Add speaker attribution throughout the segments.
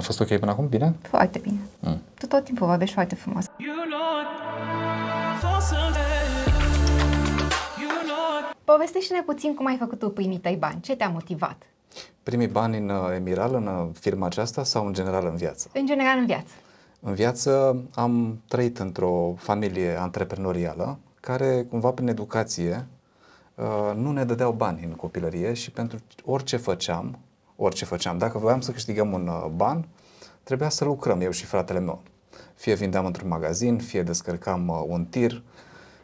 Speaker 1: A fost ok până acum? Bine? Foarte bine. Mm.
Speaker 2: Tu tot timpul vorbești foarte frumos. Povestește-ne puțin cum ai făcut tu primii tăi bani. Ce te-a motivat?
Speaker 1: Primii bani în uh, Emiral, în uh, firma aceasta sau în general în viață?
Speaker 2: În general în viață.
Speaker 1: În viață am trăit într-o familie antreprenorială care cumva prin educație uh, nu ne dădeau bani în copilărie și pentru orice făceam orice făceam. Dacă voiam să câștigăm un uh, ban, trebuia să lucrăm eu și fratele meu. Fie vindeam într-un magazin, fie descărcam uh, un tir,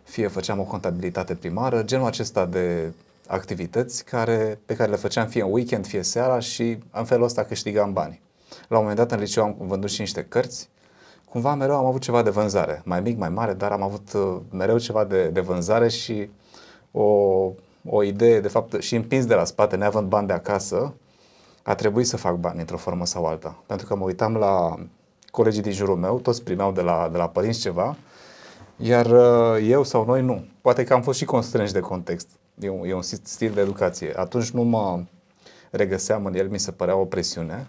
Speaker 1: fie făceam o contabilitate primară, genul acesta de activități care, pe care le făceam fie în weekend, fie seara și în felul ăsta câștigam bani. La un moment dat în liceu am vândut și niște cărți, cumva mereu am avut ceva de vânzare, mai mic, mai mare, dar am avut uh, mereu ceva de, de vânzare și o, o idee, de fapt, și împins de la spate, neavând bani de acasă, a trebuit să fac bani într-o formă sau alta. Pentru că mă uitam la colegii din jurul meu, toți primeau de la, de la părinți ceva, iar uh, eu sau noi nu. Poate că am fost și constrânși de context. E un, e un stil de educație. Atunci nu mă regăseam în el, mi se părea o presiune.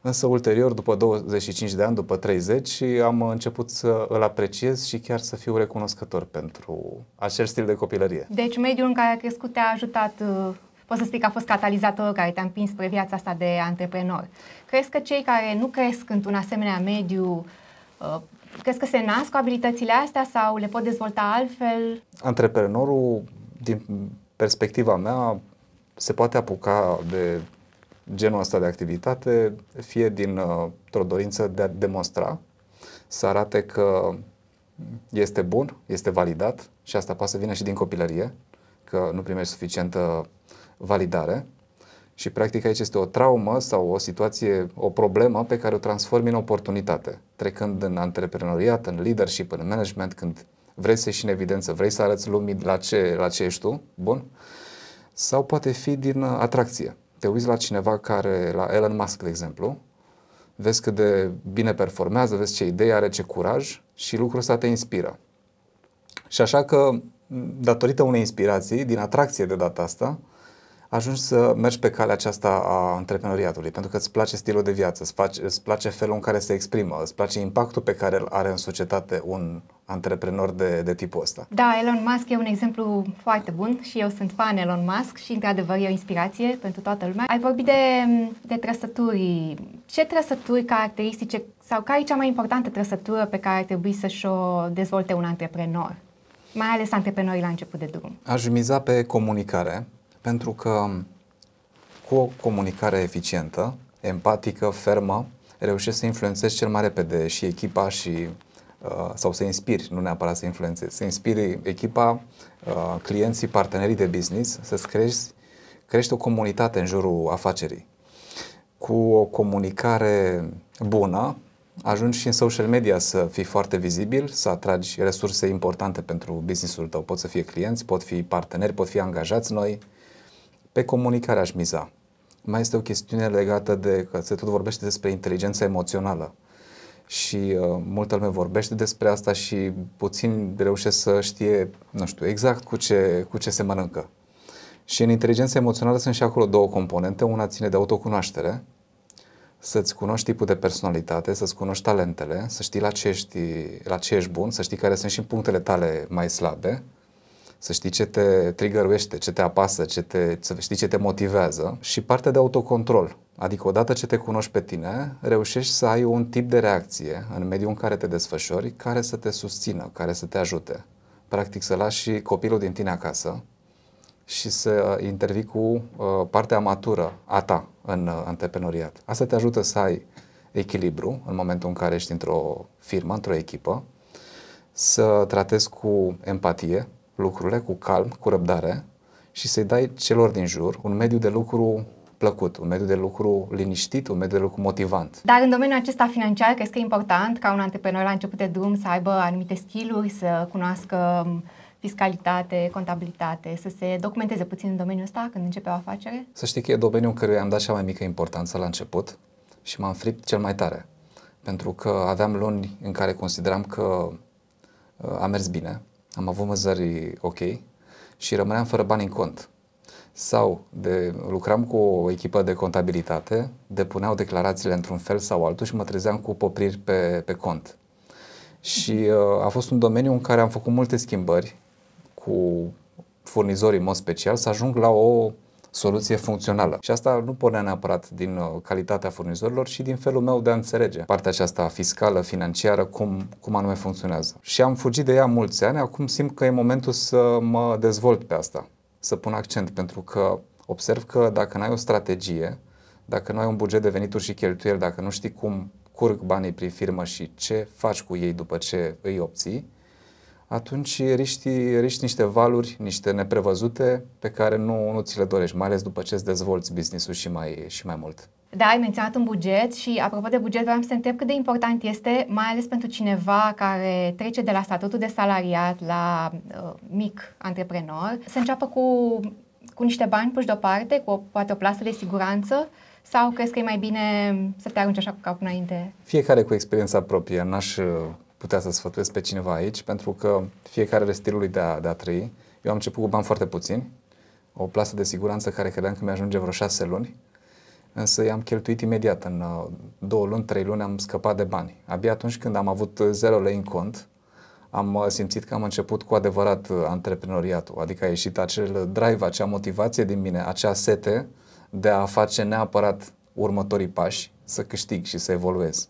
Speaker 1: Însă ulterior, după 25 de ani, după 30, am început să îl apreciez și chiar să fiu recunoscător pentru acel stil de copilărie.
Speaker 2: Deci mediul în care a crescut te-a ajutat uh, poți să spui că a fost catalizatorul care te-a împins spre viața asta de antreprenor. Crezi că cei care nu cresc într-un asemenea mediu, uh, crezi că se nasc cu abilitățile astea sau le pot dezvolta altfel?
Speaker 1: Antreprenorul, din perspectiva mea, se poate apuca de genul ăsta de activitate, fie dintr-o uh, dorință de a demonstra, să arate că este bun, este validat și asta poate să vină și din copilărie, că nu primești suficientă validare și practic aici este o traumă sau o situație, o problemă pe care o transformi în oportunitate, trecând în antreprenoriat, în leadership, în management, când vrei să ieși în evidență, vrei să arăți lumii la ce, la ce ești tu, bun, sau poate fi din atracție. Te uiți la cineva care, la Elon Musk, de exemplu, vezi cât de bine performează, vezi ce idei are, ce curaj și lucrul ăsta te inspiră. Și așa că, datorită unei inspirații, din atracție de data asta, uh, ajungi să mergi pe calea aceasta a antreprenoriatului, pentru că îți place stilul de viață, îți place, îți place felul în care se exprimă, îți place impactul pe care îl are în societate un antreprenor de, de tipul ăsta.
Speaker 2: Da, Elon Musk e un exemplu foarte bun și eu sunt fan Elon Musk și într-adevăr e o inspirație pentru toată lumea. Ai vorbit de, de trăsături. Ce trăsături caracteristice sau care e cea mai importantă trăsătură pe care ar trebui să-și o dezvolte un antreprenor? Mai ales antreprenorii la început de drum.
Speaker 1: Aș miza pe comunicare pentru că cu o comunicare eficientă, empatică, fermă, reușești să influențezi cel mai repede și echipa și uh, sau să inspiri, nu neapărat să influențezi, să inspiri echipa, uh, clienții, partenerii de business, să-ți crești, crești o comunitate în jurul afacerii. Cu o comunicare bună, ajungi și în social media să fii foarte vizibil, să atragi resurse importante pentru businessul tău. Pot să fie clienți, pot fi parteneri, pot fi angajați noi, uh, pe comunicare aș miza. Mai este o chestiune legată de că se tot vorbește despre inteligența emoțională și uh, multă lume vorbește despre asta și puțin reușesc să știe, nu știu, exact cu ce, cu ce se mănâncă. Și în inteligența emoțională sunt și acolo două componente. Una ține de autocunoaștere, să-ți cunoști tipul de personalitate, să-ți cunoști talentele, să știi la ce ești, la ce ești bun, să știi care sunt și punctele tale mai slabe, să știi ce te trigăruiește, ce te apasă, ce te, să știi ce te motivează și partea de autocontrol. Adică odată ce te cunoști pe tine, reușești să ai un tip de reacție în mediul în care te desfășori care să te susțină, care să te ajute. Practic să lași și copilul din tine acasă și să intervii cu uh, partea matură a ta în uh, antreprenoriat. Asta te ajută să ai echilibru în momentul în care ești într-o firmă, într-o echipă, să tratezi cu empatie lucrurile cu calm, cu răbdare și să-i dai celor din jur un mediu de lucru plăcut, un mediu de lucru liniștit, un mediu de lucru motivant. Dar
Speaker 2: în domeniul acesta financiar, crezi că e important ca un antreprenor la început de drum să aibă anumite skill să cunoască um, fiscalitate, contabilitate, să se documenteze puțin în domeniul ăsta când începe o afacere?
Speaker 1: Să știi că e domeniul în care am dat cea mai mică importanță la început și m-am fript cel mai tare. Pentru că aveam luni în care consideram că uh, a mers bine, am avut vânzări ok și rămâneam fără bani în cont. Sau de, lucram cu o echipă de contabilitate, depuneau declarațiile într-un fel sau altul și mă trezeam cu popriri pe, pe cont. Și uh, a fost un domeniu în care am făcut multe schimbări cu furnizorii în mod special, să ajung la o soluție funcțională. Și asta nu pornea neapărat din uh, calitatea furnizorilor, ci din felul meu de a înțelege partea aceasta fiscală, financiară, cum, cum anume funcționează. Și am fugit de ea mulți ani, acum simt că e momentul să mă dezvolt pe asta, să pun accent, pentru că observ că dacă nu ai o strategie, dacă nu ai un buget de venituri și cheltuieli, dacă nu știi cum curg banii prin firmă și ce faci cu ei după ce îi obții, atunci riști, riști niște valuri, niște neprevăzute pe care nu, nu ți le dorești, mai ales după ce îți dezvolți business-ul și mai, și mai mult.
Speaker 2: Da, ai menționat un buget și apropo de buget vreau să te întreb cât de important este, mai ales pentru cineva care trece de la statutul de salariat la uh, mic antreprenor, să înceapă cu, cu niște bani puși deoparte, cu o, poate o plasă de siguranță sau crezi că e mai bine să te arunci așa cu capul înainte?
Speaker 1: Fiecare cu experiența proprie, n-aș putea să sfătuiesc pe cineva aici, pentru că fiecare are stilului de a, de a trăi. Eu am început cu bani foarte puțini, o plasă de siguranță care credeam că mi-ajunge vreo șase luni, însă i-am cheltuit imediat. În uh, două luni, trei luni am scăpat de bani. Abia atunci când am avut zero lei în cont, am uh, simțit că am început cu adevărat uh, antreprenoriatul, adică a ieșit acel drive, acea motivație din mine, acea sete de a face neapărat următorii pași, să câștig și să evoluez.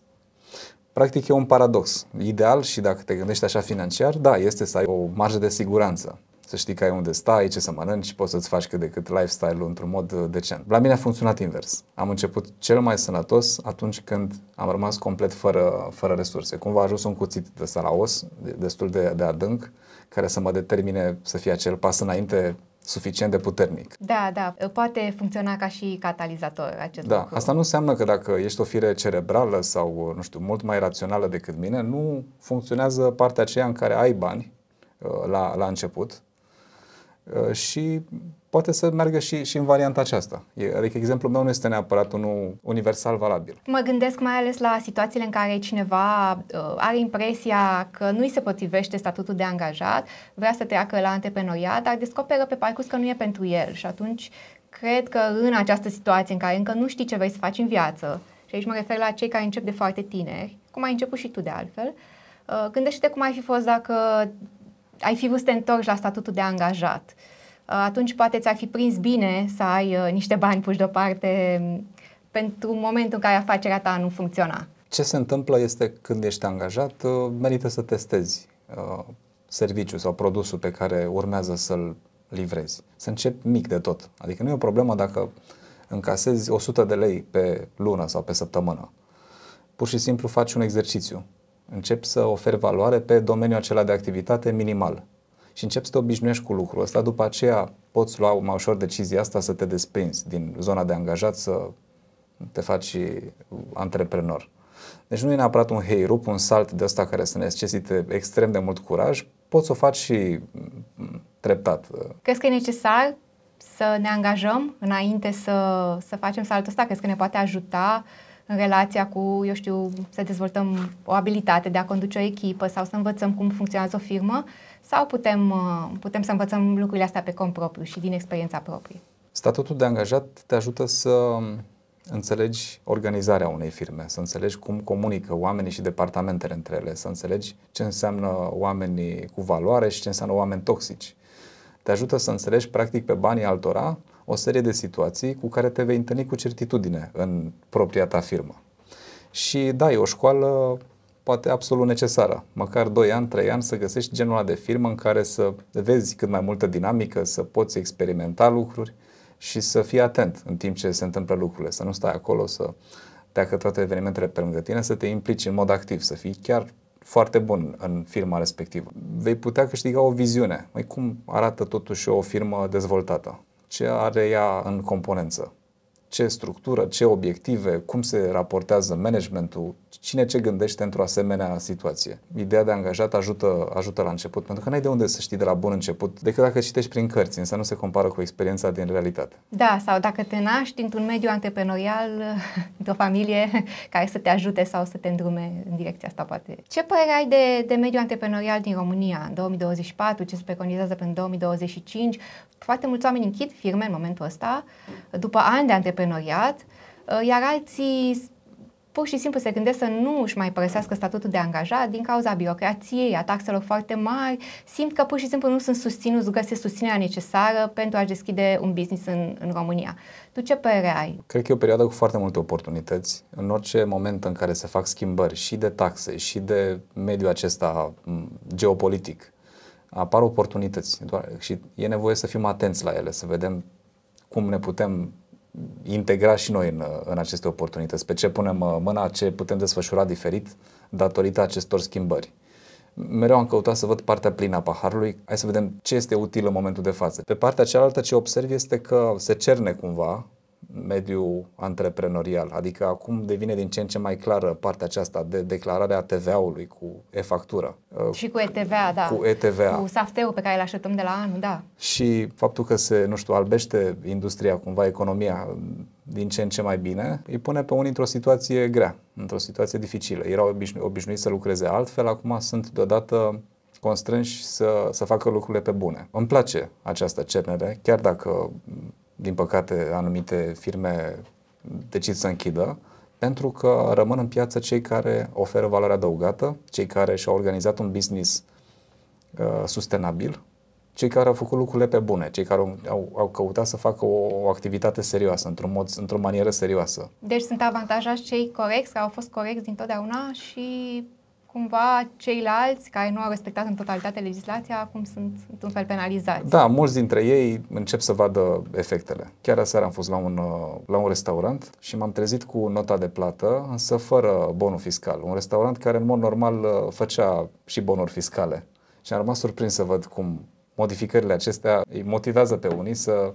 Speaker 1: Practic e un paradox. Ideal și dacă te gândești așa financiar, da, este să ai o marjă de siguranță. Să știi că ai unde stai, ce să mănânci, poți să-ți faci cât de cât lifestyle-ul într-un mod uh, decent. La mine a funcționat invers. Am început cel mai sănătos atunci când am rămas complet fără, fără resurse. Cumva a ajuns un cuțit de salaos, destul de, de adânc, care să mă determine să fie acel pas înainte suficient de puternic.
Speaker 2: Da, da, poate funcționa ca și catalizator acest da, lucru.
Speaker 1: Asta nu înseamnă că dacă ești o fire cerebrală sau, nu știu, mult mai rațională decât mine, nu funcționează partea aceea în care ai bani uh, la, la început uh, și poate să meargă și, și în varianta aceasta. E, adică exemplul meu nu este neapărat unul universal valabil.
Speaker 2: Mă gândesc mai ales la situațiile în care cineva uh, are impresia că nu îi se potrivește statutul de angajat, vrea să treacă la antreprenoriat, dar descoperă pe parcurs că nu e pentru el și atunci cred că în această situație în care încă nu știi ce vrei să faci în viață, și aici mă refer la cei care încep de foarte tineri, cum ai început și tu de altfel, uh, gândește-te cum ai fi fost dacă ai fi vrut să te întorci la statutul de angajat. Uh, Uh, atunci poate ți-ar fi prins bine să ai uh, niște bani puși deoparte um, pentru momentul în care afacerea ta nu funcționa.
Speaker 1: Ce se întâmplă este când ești angajat, uh, merită să testezi uh, serviciul sau produsul pe care urmează să-l livrezi. Să începi mic de tot. Adică nu e o problemă dacă încasezi 100 de lei pe lună sau pe săptămână. Pur și simplu faci un exercițiu. Începi să oferi valoare pe domeniul acela de activitate minimal și începi să te obișnuiești cu lucrul ăsta, după aceea poți lua mai ușor decizia asta să te desprinzi din zona de angajat, să te faci antreprenor. Deci nu e neapărat un rup un salt de ăsta care să necesite extrem de mult curaj, poți să o faci și mm, treptat.
Speaker 2: Crezi că e necesar să ne angajăm înainte să, să facem saltul ăsta? Crezi că ne poate ajuta în relația cu, eu știu, să dezvoltăm o abilitate de a conduce o echipă sau să învățăm cum funcționează o firmă? Sau putem, uh, putem să învățăm lucrurile astea pe cont propriu și din experiența proprie?
Speaker 1: Statutul de angajat te ajută să um, înțelegi organizarea unei firme, să înțelegi cum comunică oamenii și departamentele între ele, să înțelegi ce înseamnă oamenii cu valoare și ce înseamnă oameni toxici. Te ajută să înțelegi, practic, pe banii altora o serie de situații cu care te vei întâlni cu certitudine în propria ta firmă. Și da, e o școală poate absolut necesară. Măcar 2 ani, 3 ani să găsești genul ăla de firmă în care să vezi cât mai multă dinamică, să poți experimenta lucruri și să fii atent în timp ce se întâmplă lucrurile, să nu stai acolo să dacă toate evenimentele pe lângă tine, să te implici în mod activ, să fii chiar foarte bun în firma respectivă. Vei putea câștiga o viziune. Mai cum arată totuși o firmă dezvoltată? Ce are ea în componență? ce structură, ce obiective, cum se raportează managementul, cine ce gândește într-o asemenea situație. Ideea de angajat ajută, ajută la început, pentru că n-ai de unde să știi de la bun început, decât dacă citești prin cărți, însă nu se compară cu experiența din realitate.
Speaker 2: Da, sau dacă te naști într un mediu antreprenorial, într-o familie care să te ajute sau să te îndrume în direcția asta, poate. Ce părere ai de, de mediul antreprenorial din România în 2024, ce se preconizează pentru 2025? Foarte mulți oameni închid firme în momentul ăsta, după ani de antreprenorial antreprenoriat, uh, iar alții pur și simplu se gândesc să nu își mai părăsească statutul de angajat din cauza birocrației, a taxelor foarte mari, simt că pur și simplu nu sunt susținuți, găsesc susținerea necesară pentru a deschide un business în, în România. Tu ce părere ai?
Speaker 1: Cred că e o perioadă cu foarte multe oportunități. În orice moment în care se fac schimbări și de taxe și de mediul acesta geopolitic, apar oportunități doar, și e nevoie să fim atenți la ele, să vedem cum ne putem integra și noi în, în aceste oportunități, pe ce punem uh, mâna, ce putem desfășura diferit datorită acestor schimbări. Mereu am căutat să văd partea plină a paharului, hai să vedem ce este util în momentul de față. Pe partea cealaltă ce observ este că se cerne cumva mediul antreprenorial. Adică acum devine din ce în ce mai clară partea aceasta de declararea TVA-ului cu e-factură. Și
Speaker 2: cu ETVA, da. Cu
Speaker 1: ETVA. Cu
Speaker 2: safteul pe care îl așteptăm de la anul, da.
Speaker 1: Și faptul că se, nu știu, albește industria, cumva economia din ce în ce mai bine, îi pune pe unii într-o situație grea, într-o situație dificilă. Erau obișnu- obișnuiți să lucreze altfel, acum sunt deodată constrânși să, să facă lucrurile pe bune. Îmi place această cernere, chiar dacă din păcate, anumite firme decid să închidă, pentru că rămân în piață cei care oferă valoare adăugată, cei care și-au organizat un business uh, sustenabil, cei care au făcut lucrurile pe bune, cei care au, au căutat să facă o, o activitate serioasă, într-un mod, într-o manieră serioasă.
Speaker 2: Deci sunt avantajați cei corecți, care au fost corecți dintotdeauna și cumva ceilalți care nu au respectat în totalitate legislația acum sunt într-un fel penalizați. Da,
Speaker 1: mulți dintre ei încep să vadă efectele. Chiar aseară am fost la un, uh, la un restaurant și m-am trezit cu nota de plată, însă fără bonul fiscal. Un restaurant care în mod normal uh, făcea și bonuri fiscale. Și am rămas surprins să văd cum modificările acestea îi motivează pe unii să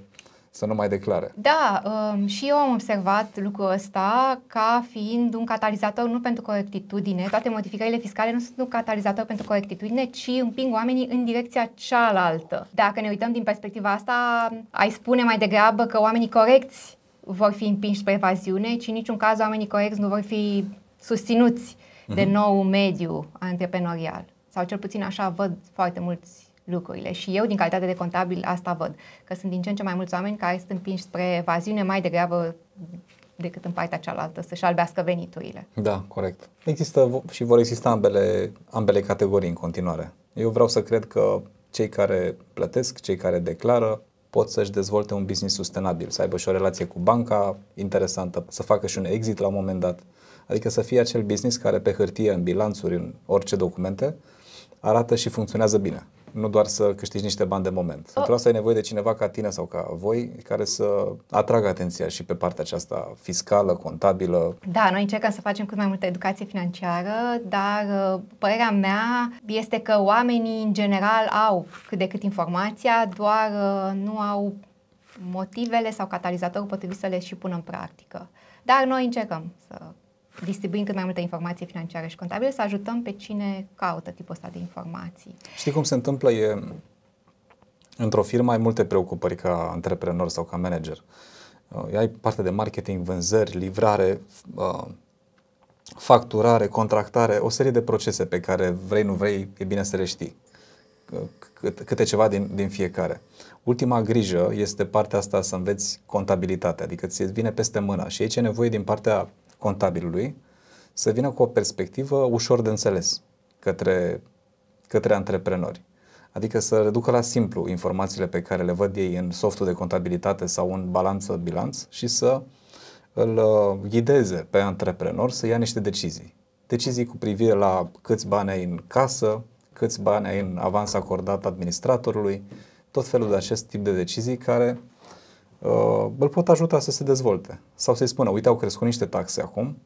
Speaker 1: să nu mai declare.
Speaker 2: Da, um, și eu am observat lucrul ăsta ca fiind un catalizator nu pentru corectitudine, toate modificările fiscale nu sunt un catalizator pentru corectitudine, ci împing oamenii în direcția cealaltă. Dacă ne uităm din perspectiva asta, ai spune mai degrabă că oamenii corecți vor fi împinși spre evaziune, ci în niciun caz oamenii corecți nu vor fi susținuți de mhm. nou mediu antreprenorial. Sau cel puțin așa văd foarte mulți lucrurile. Și eu, din calitate de contabil, asta văd. Că sunt din ce în ce mai mulți oameni care sunt împinși spre evaziune mai degrabă decât în partea cealaltă, să-și albească veniturile.
Speaker 1: Da, corect. Există și vor exista ambele, ambele categorii în continuare. Eu vreau să cred că cei care plătesc, cei care declară, pot să-și dezvolte un business sustenabil, să aibă și o relație cu banca interesantă, să facă și un exit la un moment dat. Adică să fie acel business care pe hârtie, în bilanțuri, în orice documente, arată și funcționează bine nu doar să câștigi niște bani de moment. Oh. Pentru asta ai nevoie de cineva ca tine sau ca voi care să atragă atenția și pe partea aceasta fiscală, contabilă.
Speaker 2: Da, noi încercăm să facem cât mai multă educație financiară, dar uh, părerea mea este că oamenii în general au cât de cât informația, doar uh, nu au motivele sau catalizatorul potrivit să le și pună în practică. Dar noi încercăm să distribuind cât mai multă informație financiară și contabilă, să ajutăm pe cine caută tipul ăsta de informații.
Speaker 1: Știi cum se întâmplă? E, într-o firmă ai multe preocupări ca antreprenor sau ca manager. Uh, ai parte de marketing, vânzări, livrare, uh, facturare, contractare, o serie de procese pe care vrei, nu vrei, e bine să le știi. Câte ceva din, din fiecare. Ultima grijă este partea asta să înveți contabilitatea, adică ți vine peste mână și aici e nevoie din partea contabilului să vină cu o perspectivă ușor de înțeles către, către antreprenori. Adică să reducă la simplu informațiile pe care le văd ei în softul de contabilitate sau în balanță bilanț și să îl uh, ghideze pe antreprenor să ia niște decizii. Decizii cu privire la câți bani ai în casă, câți bani ai în avans acordat administratorului, tot felul de acest tip de decizii care Uh, îl pot ajuta să se dezvolte. Sau să-i spună, uite, au crescut niște taxe acum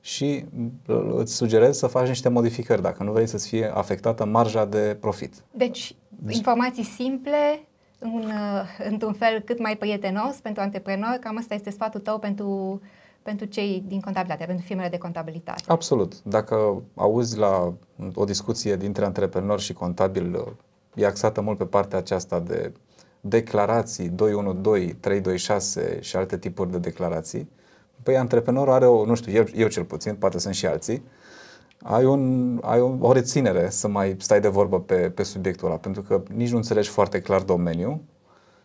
Speaker 1: și uh, îți sugerez să faci niște modificări dacă nu vrei să-ți fie afectată marja de profit.
Speaker 2: Deci, deci- informații simple, un, uh, într-un fel cât mai prietenos pentru antreprenori, cam asta este sfatul tău pentru, pentru cei din contabilitate, pentru firmele de contabilitate.
Speaker 1: Absolut. Dacă auzi la o discuție dintre antreprenori și contabil, e axată mult pe partea aceasta de declarații 212, 326 și alte tipuri de declarații, păi antreprenorul are o, nu știu, eu, eu cel puțin, poate sunt și alții, ai, un, ai o, o reținere să mai stai de vorbă pe, pe subiectul ăla, pentru că nici nu înțelegi foarte clar domeniul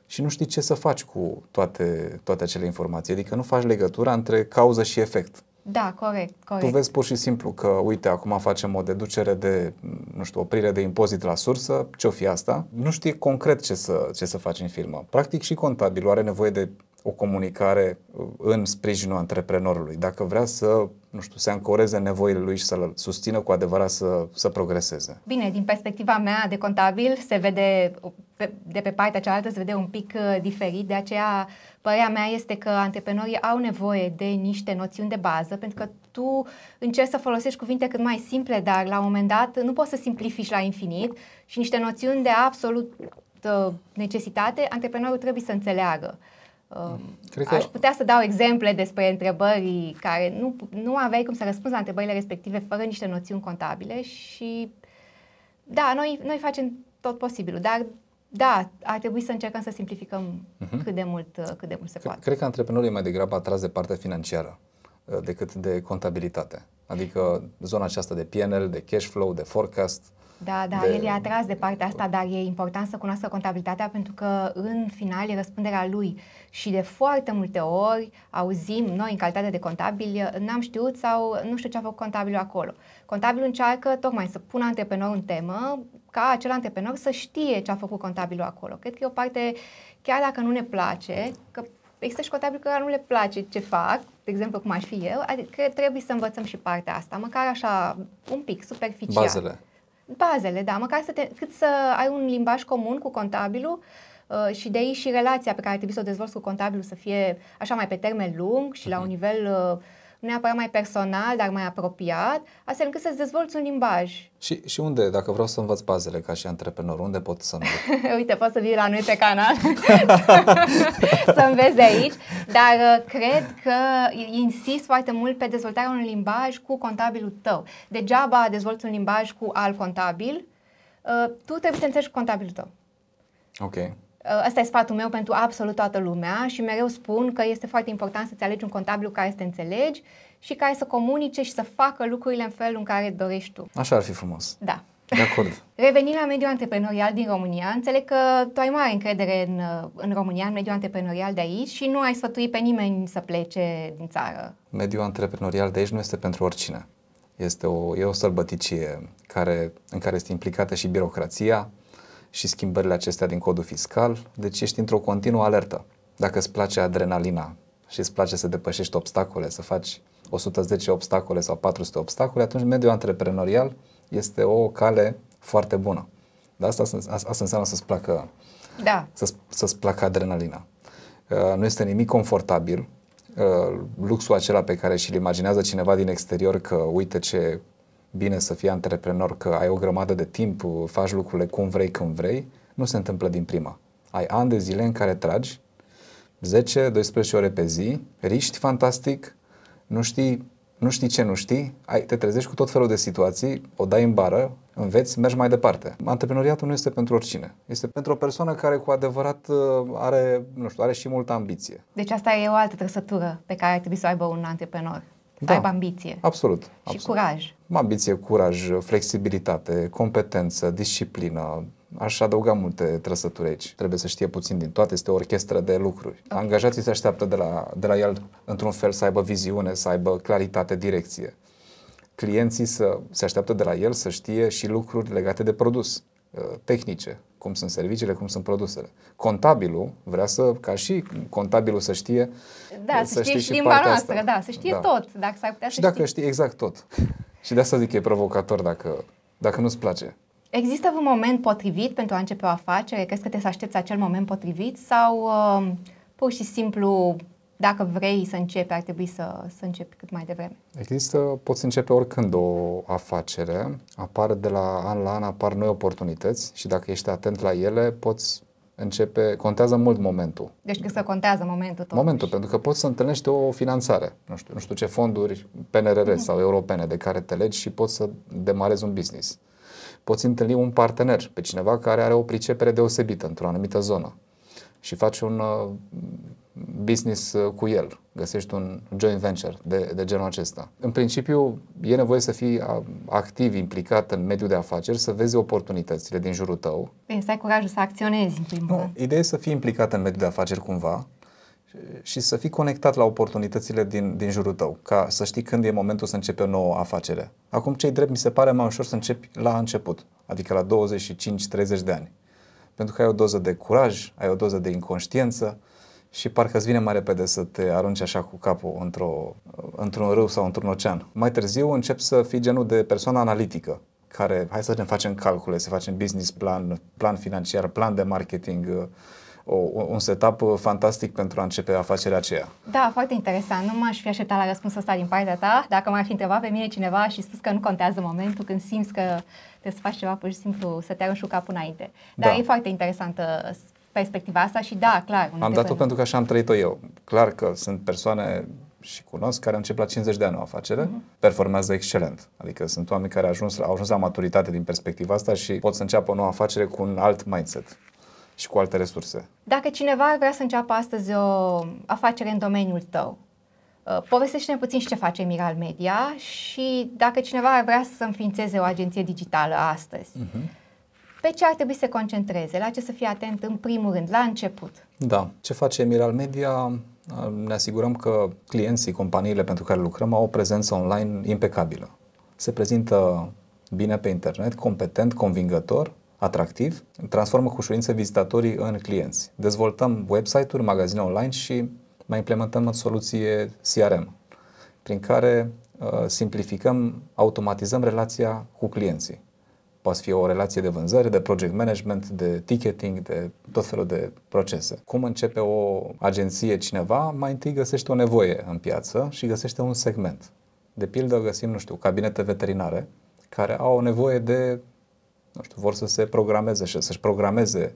Speaker 1: și nu știi ce să faci cu toate, toate acele informații. Adică nu faci legătura între cauză și efect.
Speaker 2: Da, corect, corect. Tu vezi
Speaker 1: pur și simplu că, uite, acum facem o deducere de, nu știu, oprire de impozit la sursă, ce-o fi asta? Nu știi concret ce să, ce să faci în firmă. Practic și contabilul are nevoie de o comunicare uh, în sprijinul antreprenorului, dacă vrea să, nu știu, se ancoreze nevoile lui și să-l susțină cu adevărat să, să progreseze.
Speaker 2: Bine, din perspectiva mea de contabil, se vede uh, de pe partea cealaltă, se vede un pic uh, diferit, de aceea părerea mea este că antreprenorii au nevoie de niște noțiuni de bază, pentru că tu încerci să folosești cuvinte cât mai simple, dar la un moment dat nu poți să simplifici la infinit și niște noțiuni de absolut necesitate, antreprenorul trebuie să înțeleagă. Um, cred că... Aș putea să dau exemple despre întrebări care nu, nu aveai cum să răspunzi la întrebările respective fără niște noțiuni contabile și da, noi, noi facem tot posibilul, dar da, ar trebui să încercăm să simplificăm uh-huh. cât, de mult, uh, cât de
Speaker 1: mult se poate. Cred că antreprenorii mai degrabă atras de partea financiară uh, decât de contabilitate, adică zona aceasta de PNL, de cash flow, de forecast. Uh,
Speaker 2: da, da, de... el e atras de partea asta, dar e important să cunoască contabilitatea pentru că în final e răspunderea lui și de foarte multe ori auzim noi în calitate de contabil, n-am știut sau nu știu ce a făcut contabilul acolo. Contabilul încearcă tocmai să pună antreprenorul în temă ca acel antreprenor să știe ce a făcut contabilul acolo. Cred că e o parte, chiar dacă nu ne place, că există și contabili care nu le place ce fac, de exemplu cum aș fi eu, adică trebuie să învățăm și partea asta, măcar așa un pic, superficial. Bazele. Bazele, da, măcar să te, cât să ai un limbaj comun cu contabilul uh, și de aici și relația pe care trebuie să o dezvolți cu contabilul să fie așa mai pe termen lung și la mhm. un nivel uh, nu neapărat mai personal, dar mai apropiat, astfel încât să-ți dezvolți un limbaj.
Speaker 1: Și, și unde, dacă vreau să învăț bazele ca și antreprenor, unde pot să învăț?
Speaker 2: Uite, poți să vii la noi pe canal să înveți de aici, dar uh, cred că insist foarte mult pe dezvoltarea unui limbaj cu contabilul tău. Degeaba dezvolți un limbaj cu alt contabil, uh, tu trebuie să înțelegi contabilul tău. Ok. Asta uh, e sfatul meu pentru absolut toată lumea și mereu spun că este foarte important să-ți alegi un contabil care să te înțelegi și care să comunice și să facă lucrurile în felul în care dorești tu.
Speaker 1: Așa ar fi frumos. Da. De acord.
Speaker 2: Revenind la mediul antreprenorial din România, înțeleg că tu ai mare încredere în, uh, în România, în mediul antreprenorial de aici și nu ai sfătuit pe nimeni să plece din țară.
Speaker 1: Mediul antreprenorial de aici nu este pentru oricine. Este o, e o sălbăticie care, în care este implicată și birocrația, și schimbările acestea din codul fiscal, deci ești într-o continuă alertă. Dacă îți place adrenalina și îți place să depășești obstacole, să faci 110 obstacole sau 400 obstacole, atunci mediul antreprenorial este o cale foarte bună. Dar asta, asta înseamnă să-ți placă, da. să, să-ți placă adrenalina. Uh, nu este nimic confortabil. Uh, luxul acela pe care și-l imaginează cineva din exterior că uite ce bine să fii antreprenor, că ai o grămadă de timp, faci lucrurile cum vrei, când vrei, nu se întâmplă din prima. Ai ani de zile în care tragi 10-12 ore pe zi, riști fantastic, nu știi, nu știi ce nu știi, ai, te trezești cu tot felul de situații, o dai în bară, înveți, mergi mai departe. Antreprenoriatul nu este pentru oricine. Este pentru o persoană care cu adevărat uh, are, nu știu, are și multă ambiție.
Speaker 2: Deci asta e o altă trăsătură pe care trebuie să o aibă un antreprenor. Să da, aibă ambiție.
Speaker 1: Absolut. Și absolut. curaj ambiție, curaj, flexibilitate, competență, disciplină, aș adăuga multe trăsături aici. Trebuie să știe puțin din toate, este o orchestră de lucruri. Okay. Angajații se așteaptă de la, de la el, într-un fel, să aibă viziune, să aibă claritate, direcție. Clienții să, se așteaptă de la el să știe și lucruri legate de produs, ă, tehnice, cum sunt serviciile, cum sunt produsele. Contabilul vrea să, ca și contabilul să știe...
Speaker 2: Da, ă, să, să știe, știe și limba noastră, asta. da, să știe da. tot, dacă s-ar putea și să dacă știe.
Speaker 1: știe exact tot. Și de asta zic că e provocator dacă, dacă nu-ți place.
Speaker 2: Există un moment potrivit pentru a începe o afacere? Crezi că te să aștepți acel moment potrivit? Sau uh, pur și simplu, dacă vrei să începi, ar trebui să, să începi cât mai devreme?
Speaker 1: Există, poți începe oricând o afacere. Apar de la an la an, apar noi oportunități și dacă ești atent la ele, poți începe, contează mult momentul.
Speaker 2: Deci că să contează momentul
Speaker 1: totuși. Momentul, pentru că poți să întâlnești o finanțare, nu știu, nu știu ce fonduri PNRR mm-hmm. sau europene de care te legi și poți să demarezi un business. Poți întâlni un partener, pe cineva care are o pricepere deosebită într-o anumită zonă și faci un uh, business uh, cu el, găsești un joint venture de, de genul acesta. În principiu, e nevoie să fii activ, implicat în mediul de afaceri, să vezi oportunitățile din jurul tău.
Speaker 2: Bine, să ai curajul să acționezi, în primul rând.
Speaker 1: Ideea e să fii implicat în mediul de afaceri cumva și să fii conectat la oportunitățile din, din jurul tău, ca să știi când e momentul să începi o nouă afacere. Acum, cei drept, mi se pare mai ușor să începi la început, adică la 25-30 de ani. Pentru că ai o doză de curaj, ai o doză de inconștiență, și parcă îți vine mai repede să te arunci așa cu capul într-o, într-un râu sau într-un ocean. Mai târziu încep să fii genul de persoană analitică, care hai să ne facem calcule, să facem business plan, plan financiar, plan de marketing, o, un setup fantastic pentru a începe afacerea aceea.
Speaker 2: Da, foarte interesant. Nu m-aș fi așteptat la răspunsul ăsta din partea ta. Dacă m-ar fi întrebat pe mine cineva și spus că nu contează momentul când simți că trebuie să faci ceva, pur și simplu să te arunci cu capul înainte. Dar da. e foarte interesantă perspectiva asta și da, clar. Am dat-o pentru că
Speaker 1: așa am trăit-o eu. Clar că sunt persoane și cunosc care au început la 50 de ani o afacere, uh-huh. performează excelent. Adică sunt oameni care au ajuns, au ajuns la maturitate din perspectiva asta și pot să înceapă o nouă afacere cu un alt mindset și cu alte resurse.
Speaker 2: Dacă cineva vrea să înceapă astăzi o afacere în domeniul tău, uh, povestește-ne puțin și ce face Miral Media și dacă cineva vrea să înființeze o agenție digitală astăzi, uh-huh pe ce ar trebui să se concentreze? La ce să fie atent în primul rând, la început?
Speaker 1: Da. Ce face Emiral Media? Ne asigurăm că clienții, companiile pentru care lucrăm au o prezență online impecabilă. Se prezintă bine pe internet, competent, convingător, atractiv, transformă cu ușurință vizitatorii în clienți. Dezvoltăm website-uri, magazine online și mai implementăm o soluție CRM, prin care uh, simplificăm, automatizăm relația cu clienții. Poate fi o relație de vânzare, de project management, de ticketing, de tot felul de procese. Cum începe o agenție cineva? Mai întâi găsește o nevoie în piață și găsește un segment. De pildă găsim, nu știu, cabinete veterinare care au nevoie de, nu știu, vor să se programeze și să-și programeze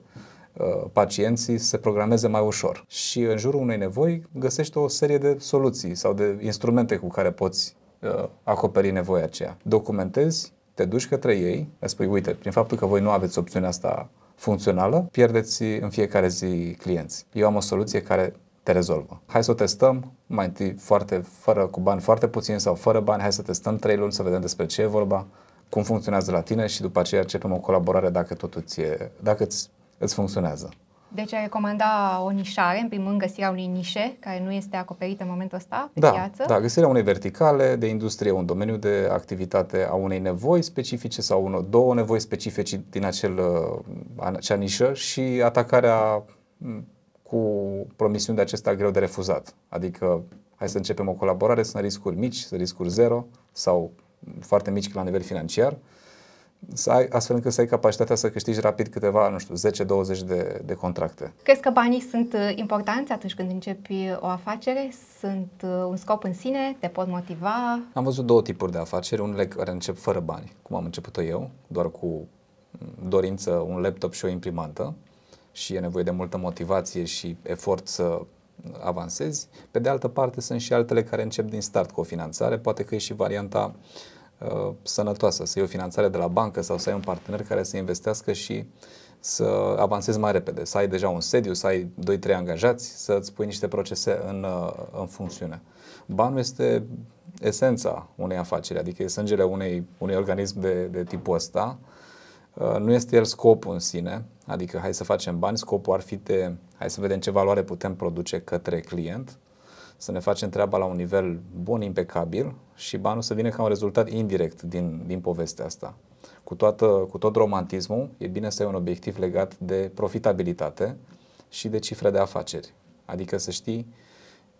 Speaker 1: uh, pacienții să se programeze mai ușor. Și în jurul unei nevoi găsești o serie de soluții sau de instrumente cu care poți uh, acoperi nevoia aceea. Documentezi, te duci către ei, le spui, uite, prin faptul că voi nu aveți opțiunea asta funcțională, pierdeți în fiecare zi clienți. Eu am o soluție care te rezolvă. Hai să o testăm, mai întâi foarte, fără, cu bani foarte puțin sau fără bani, hai să testăm trei luni să vedem despre ce e vorba, cum funcționează la tine și după aceea începem o colaborare dacă totul ție, dacă îți, îți funcționează.
Speaker 2: Deci ai recomanda o nișare, în primul rând găsirea unei nișe care nu este acoperită în momentul ăsta pe da, piață. Da,
Speaker 1: găsirea unei verticale de industrie, un domeniu de activitate a unei nevoi specifice sau unor, două nevoi specifice din acel, uh, acea nișă și atacarea cu promisiuni de acesta greu de refuzat. Adică hai să începem o colaborare, sunt riscuri mici, sunt riscuri zero sau foarte mici la nivel financiar să ai, astfel încât să ai capacitatea să câștigi rapid câteva, nu știu, 10-20 de, de contracte.
Speaker 2: Crezi că banii sunt uh, importanți atunci când începi uh, o afacere? Sunt uh, un scop în sine? Te pot motiva?
Speaker 1: Am văzut două tipuri de afaceri, unele care încep fără bani, cum am început eu, doar cu mm, dorință, un laptop și o imprimantă și e nevoie de multă motivație și efort să mm, avansezi. Pe de altă parte, sunt și altele care încep din start cu o finanțare, poate că e și varianta uh, Uh, sănătoasă, să iei o finanțare de la bancă sau să ai un partener care să investească și să avansezi mai repede, să ai deja un sediu, să ai 2-3 angajați, să-ți pui niște procese în, uh, în funcțiune. Banul este esența unei afaceri, adică e sângele unei, unui organism de, de tipul ăsta. Uh, nu este el scopul în sine, adică hai să facem bani, scopul ar fi de, hai să vedem ce valoare putem produce către client, să ne facem treaba la un nivel bun, impecabil, și banul să vină ca un rezultat indirect din, din povestea asta. Cu, toată, cu tot romantismul, e bine să ai un obiectiv legat de profitabilitate și de cifre de afaceri. Adică să știi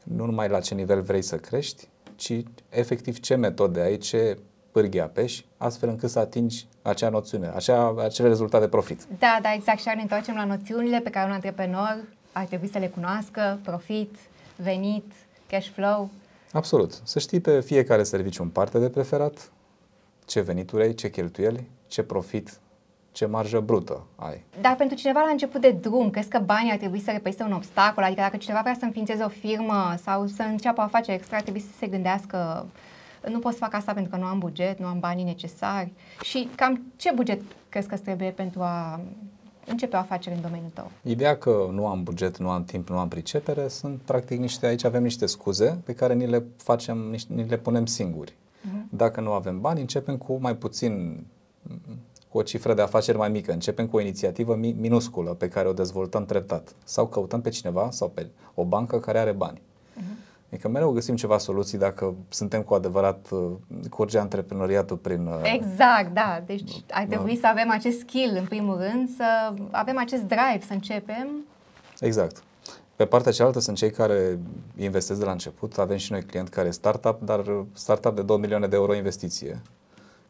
Speaker 1: nu numai la ce nivel vrei să crești, ci efectiv ce metode ai, ce pârghi apeși, astfel încât să atingi acea noțiune, acea, acel rezultat de profit.
Speaker 2: Da, da, exact. Și ne întoarcem la noțiunile pe care un antreprenor ar trebui să le cunoască, profit, venit, cash flow.
Speaker 1: Absolut. Să știi pe fiecare serviciu în parte de preferat, ce venituri ai, ce cheltuieli, ce profit, ce marjă brută ai.
Speaker 2: Dar pentru cineva la început de drum, crezi că banii ar trebui să repeste un obstacol? Adică dacă cineva vrea să înființeze o firmă sau să înceapă afacere extra, ar trebui să se gândească nu pot să fac asta pentru că nu am buget, nu am banii necesari. Și cam ce buget crezi că trebuie pentru a începe o afacere în domeniul tău?
Speaker 1: Ideea că nu am buget, nu am timp, nu am pricepere, sunt practic niște, aici avem niște scuze pe care ni le facem, ni le punem singuri. Uh-huh. Dacă nu avem bani, începem cu mai puțin cu o cifră de afaceri mai mică, începem cu o inițiativă minusculă pe care o dezvoltăm treptat sau căutăm pe cineva sau pe o bancă care are bani. Adică mereu găsim ceva soluții dacă suntem cu adevărat, uh, curge antreprenoriatul prin... Uh,
Speaker 2: exact, da. Deci ar da. trebui să avem acest skill, în primul rând, să avem acest drive, să începem.
Speaker 1: Exact. Pe partea cealaltă sunt cei care investesc de la început. Avem și noi client care e startup, dar uh, startup de 2 milioane de euro investiție,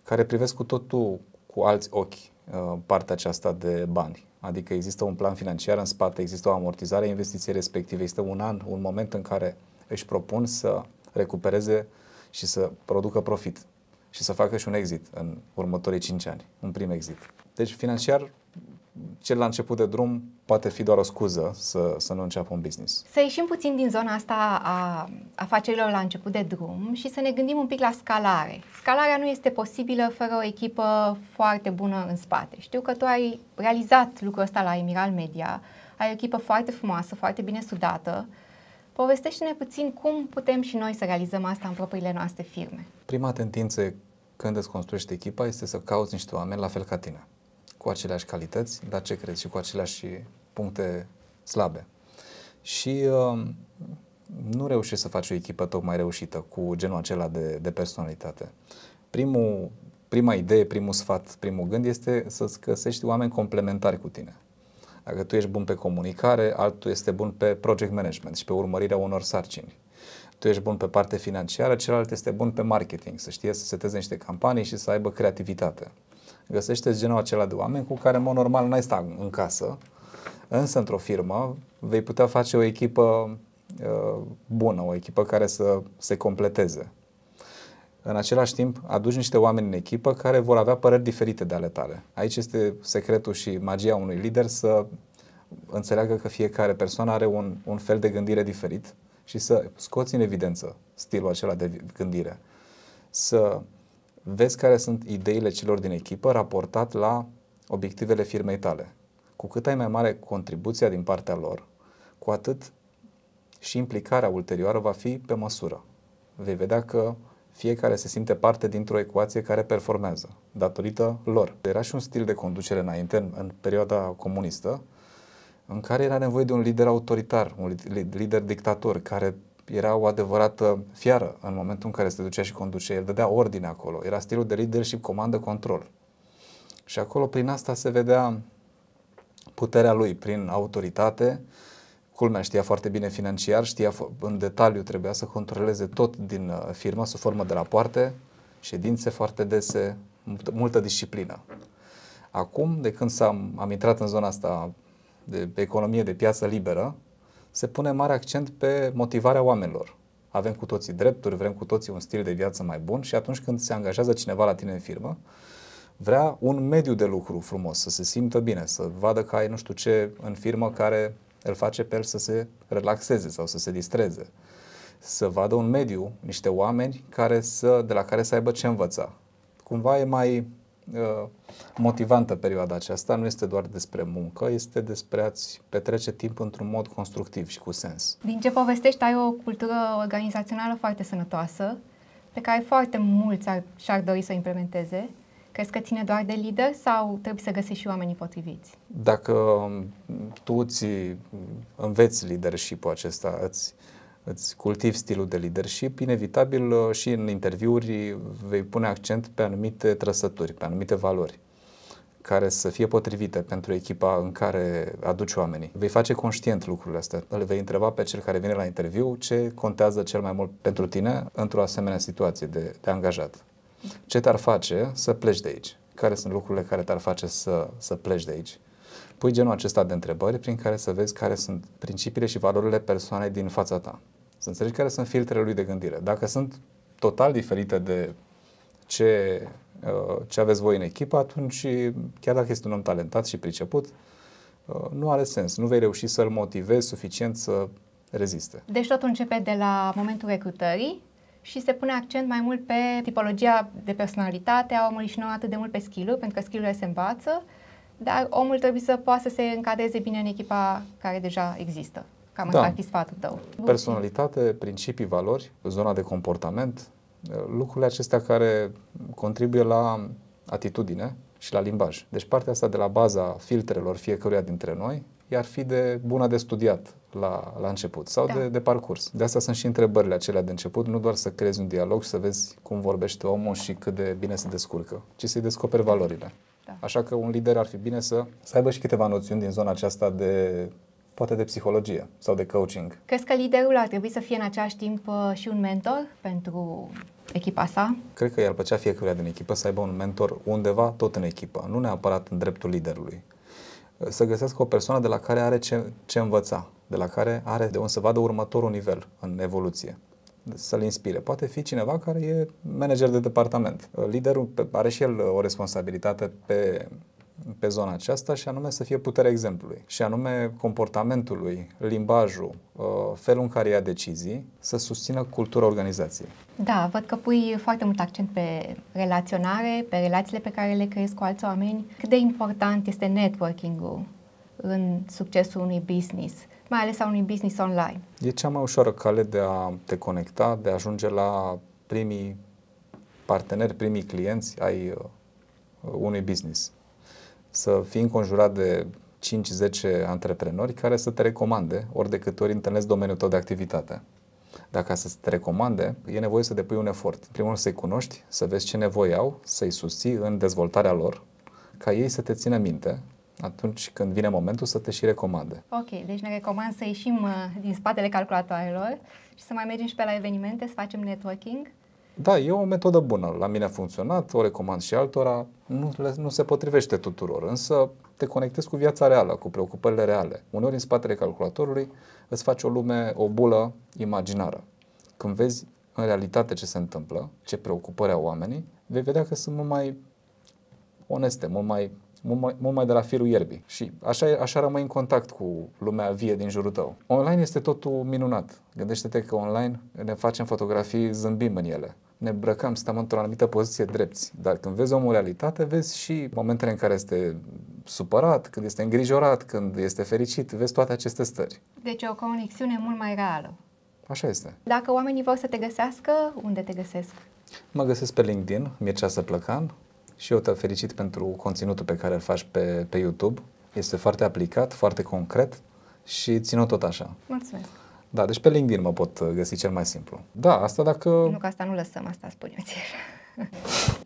Speaker 1: care privesc cu totul cu alți ochi partea aceasta de bani. Adică există un plan financiar în spate, există o amortizare a investiției respective, există un an, un moment în care își propun să recupereze și să producă profit și să facă și un exit în următorii 5 ani, un prim exit. Deci financiar cel la început de drum poate fi doar o scuză să, să nu înceapă un business.
Speaker 2: Să ieșim puțin din zona asta a afacerilor la început de drum și să ne gândim un pic la scalare. Scalarea nu este posibilă fără o echipă foarte bună în spate. Știu că tu ai realizat lucrul ăsta la Emiral Media, ai o echipă foarte frumoasă, foarte bine sudată, uh, Povestește-ne puțin cum putem și noi să realizăm asta în propriile noastre firme.
Speaker 1: Prima tendință când îți construiești echipa este să cauți niște oameni la fel ca tine, cu aceleași calități, dar ce crezi, și cu aceleași puncte slabe. Și uh, nu reușești să faci o echipă tocmai reușită cu genul acela de, de personalitate. Primul, prima idee, primul sfat, primul gând este să-ți găsești oameni complementari cu tine. Dacă tu ești bun pe comunicare, altul este bun pe project management și pe urmărirea unor sarcini. Tu ești bun pe parte financiară, celălalt este bun pe marketing, să știe să seteze niște campanii și să aibă creativitate. Găsește genul acela de oameni cu care, în mod normal, n-ai sta în casă, însă într-o firmă vei putea face o echipă uh, bună, o echipă care să se completeze în același timp aduci niște oameni în echipă care vor avea păreri diferite de ale tale. Aici este secretul și magia unui lider să înțeleagă că fiecare persoană are un, un fel de gândire diferit și să scoți în evidență stilul acela de gândire. Să vezi care sunt ideile celor din echipă raportat la obiectivele firmei tale. Cu cât ai mai mare contribuția din partea lor, cu atât și implicarea ulterioară va fi pe măsură. Vei vedea că fiecare se simte parte dintr-o ecuație care performează, datorită lor. Era și un stil de conducere înainte, în, în perioada comunistă, în care era nevoie de un lider autoritar, un lider dictator, care era o adevărată fiară în momentul în care se ducea și conducea. El dădea ordine acolo. Era stilul de leadership, comandă, control. Și acolo, prin asta, se vedea puterea lui, prin autoritate, uh, culmea știa foarte bine financiar, știa în detaliu, trebuia să controleze tot din uh, firma sub formă de rapoarte, ședințe foarte dese, multă disciplină. Acum, de când am, am intrat în zona asta de, de economie de piață liberă, se pune mare accent pe motivarea oamenilor. Avem cu toții drepturi, vrem cu toții un stil de viață mai bun și atunci când se angajează cineva la tine în firmă, vrea un mediu de lucru frumos, să se simtă bine, să vadă că ai nu știu ce în firmă care îl face pe el să se relaxeze sau să se distreze. Să vadă un mediu, niște oameni care să, de la care să aibă ce învăța. Cumva e mai uh, motivantă perioada aceasta, nu este doar despre muncă, este despre a-ți petrece timp într-un mod constructiv și cu sens.
Speaker 2: Din ce povestești, ai o cultură organizațională foarte sănătoasă, pe care foarte mulți ar, și-ar dori să o implementeze Crezi că ține doar de lider sau trebuie să găsești și oamenii potriviți?
Speaker 1: Dacă um, tu îți înveți leadership acesta, îți, îți cultivi stilul de leadership, inevitabil uh, și în interviuri vei pune accent pe anumite trăsături, pe anumite valori care să fie potrivite pentru echipa în care aduci oamenii. Vei face conștient lucrurile astea. Îl vei întreba pe cel care vine la interviu ce contează cel mai mult pentru tine într-o asemenea situație de, de angajat. Ce te-ar face să pleci de aici? Care sunt lucrurile care te-ar face să, să pleci de aici? Pui genul acesta de întrebări prin care să vezi care sunt principiile și valorile persoanei din fața ta. Să înțelegi care sunt filtrele lui de gândire. Dacă sunt total diferite de ce, uh, ce aveți voi în echipă, atunci, chiar dacă este un om talentat și priceput, uh, nu are sens. Nu vei reuși să-l motivezi suficient să reziste.
Speaker 2: Deci totul începe de la momentul recrutării și se pune accent mai mult pe tipologia de personalitate a omului și nu atât de mult pe skill pentru că skill se învață, dar omul trebuie să poată să se încadreze bine în echipa care deja există. Cam da. asta ar fi sfatul tău.
Speaker 1: Personalitate, principii, valori, zona de comportament, lucrurile acestea care contribuie la atitudine și la limbaj. Deci partea asta de la baza filtrelor fiecăruia dintre noi iar ar fi de bună de studiat la, la început sau da. de, de parcurs. De asta sunt și întrebările acelea de început, nu doar să creezi un dialog și să vezi cum vorbește omul și cât de bine se descurcă, ci să-i descoperi valorile. Da. Așa că un lider ar fi bine să, să aibă și câteva noțiuni din zona aceasta de poate de psihologie sau de coaching.
Speaker 2: Crezi că liderul ar trebui să fie în același timp uh, și un mentor pentru echipa sa?
Speaker 1: Cred că i-ar plăcea fiecăruia din echipă să aibă un mentor undeva tot în echipă, nu neapărat în dreptul liderului. Să găsească o persoană de la care are ce, ce învăța, de la care are de unde să vadă următorul nivel în evoluție să-l inspire. Poate fi cineva care e manager de departament. Liderul are și el uh, o responsabilitate pe, pe zona aceasta și anume să fie puterea exemplului și anume comportamentului, limbajul, uh, felul în care ia decizii, să susțină cultura organizației.
Speaker 2: Da, văd că pui foarte mult accent pe relaționare, pe relațiile pe care le crezi cu alți oameni. Cât de important este networking-ul în succesul unui business? mai ales a unui business online.
Speaker 1: E cea mai ușoară cale de a te conecta, de a ajunge la primii parteneri, primii clienți ai uh, unui business. Să fii înconjurat de 5-10 antreprenori care să te recomande ori de câte ori întâlnesc domeniul tău de activitate. Dacă să te recomande, e nevoie să depui un efort. În primul rând să-i cunoști, să vezi ce nevoi au, să-i susții în dezvoltarea lor, ca ei să te țină minte atunci când vine momentul să te și recomande.
Speaker 2: Ok, deci ne recomand să ieșim uh, din spatele calculatoarelor și să mai mergem și pe la evenimente, să facem networking.
Speaker 1: Da, e o metodă bună. La mine a funcționat, o recomand și altora. Nu, nu se potrivește tuturor, însă te conectezi cu viața reală, cu preocupările reale. Uneori în spatele calculatorului îți faci o lume, o bulă imaginară. Când vezi în realitate ce se întâmplă, ce preocupări au oamenii, vei vedea că sunt mult mai oneste, mult mai mult mai, mult mai de la firul ierbii. Și așa, așa rămâi în contact cu lumea vie din jurul tău. Online este totul minunat. Gândește-te că online ne facem fotografii, zâmbim în ele ne îmbrăcăm, stăm într-o anumită poziție drepți. Dar când vezi omul realitate, vezi și momentele în care este supărat, când este îngrijorat, când este fericit, vezi toate aceste stări.
Speaker 2: Deci o conexiune mult mai reală. Așa este. Dacă oamenii vor să te găsească, unde te găsesc?
Speaker 1: Mă găsesc pe LinkedIn, Mircea Săplăcan, și eu te felicit pentru conținutul pe care îl faci pe, pe YouTube. Este foarte aplicat, foarte concret și țin tot așa. Mulțumesc. Da, deci pe LinkedIn mă pot găsi cel mai simplu. Da, asta dacă... Nu,
Speaker 2: că asta nu lăsăm, asta spun eu ție.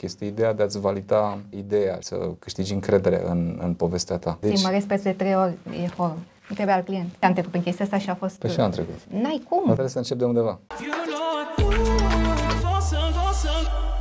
Speaker 1: Este ideea de a-ți valida ideea, să câștigi încredere în, în povestea ta. Deci... mă
Speaker 2: respect de trei ori, e horror. Nu trebuie al client. Am trecut prin chestia asta și a fost... Pe păi și am trecut.
Speaker 1: N-ai cum. Dar trebuie să încep de undeva. You know,